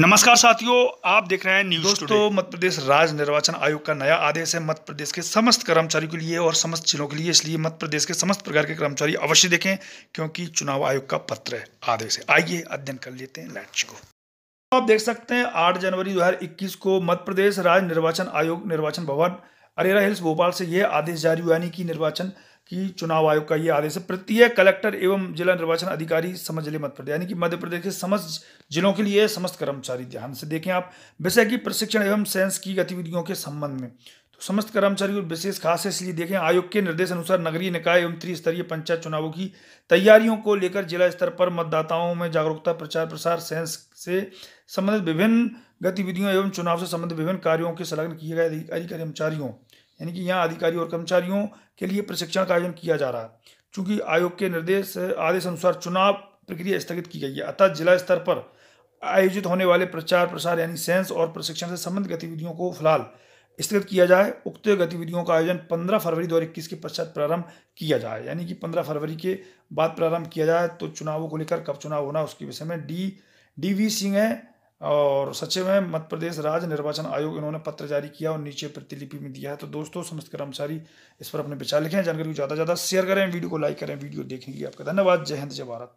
नमस्कार साथियों आप देख रहे हैं न्यूज दोस्तों मध्य प्रदेश राज्य निर्वाचन आयोग का नया आदेश है मध्य प्रदेश के समस्त कर्मचारियों के लिए और समस्त जिलों के लिए इसलिए मध्य प्रदेश के समस्त प्रकार के कर्मचारी अवश्य देखें क्योंकि चुनाव आयोग का पत्र है आदेश है आइए अध्ययन कर लेते हैं लैच को आप देख सकते हैं आठ जनवरी दो को मध्य प्रदेश राज्य निर्वाचन आयोग निर्वाचन भवन अरेरा हिल्स भोपाल से यह आदेश जारी हुआ यानी कि निर्वाचन की चुनाव आयोग का ये आदेश है प्रत्येक कलेक्टर एवं जिला निर्वाचन अधिकारी समझ ले मध्य प्रदेश यानी कि मध्य प्रदेश के समस्त जिलों के लिए समस्त कर्मचारी ध्यान से देखें आप विषय की प्रशिक्षण एवं सेंस की गतिविधियों के संबंध में तो समस्त कर्मचारियों को विशेष खास है इसलिए देखें आयोग के निर्देश अनुसार नगरीय निकाय एवं त्रिस्तरीय पंचायत चुनावों की तैयारियों को लेकर जिला स्तर पर मतदाताओं में जागरूकता प्रचार प्रसार सेंस से संबंधित विभिन्न गतिविधियों एवं चुनाव से संबंधित विभिन्न कार्यों के संलग्न किए गए अधिकारी कर्मचारियों यानी कि यहाँ अधिकारी और कर्मचारियों के लिए प्रशिक्षण का आयोजन किया जा रहा है चूँकि आयोग के निर्देश आदेश अनुसार चुनाव प्रक्रिया स्थगित की गई है अतः जिला स्तर पर आयोजित होने वाले प्रचार प्रसार यानी सेंस और प्रशिक्षण से संबंधित गतिविधियों को फिलहाल स्थगित किया जाए उक्त गतिविधियों का आयोजन 15 फरवरी 2021 के पश्चात प्रारंभ किया जाए यानी कि 15 फरवरी के बाद प्रारंभ किया जाए तो चुनावों को लेकर कब चुनाव होना उसके विषय में डी डी वी सिंह हैं और सचिव हैं मध्य प्रदेश राज्य निर्वाचन आयोग इन्होंने पत्र जारी किया और नीचे प्रतिलिपि में दिया है तो दोस्तों समस्त कर्मचारी इस पर अपने विचार लिखें जानकारी को ज़्यादा से ज़्यादा शेयर करें वीडियो को लाइक करें वीडियो देखने के लिए आपका धन्यवाद जय हिंद जय भारत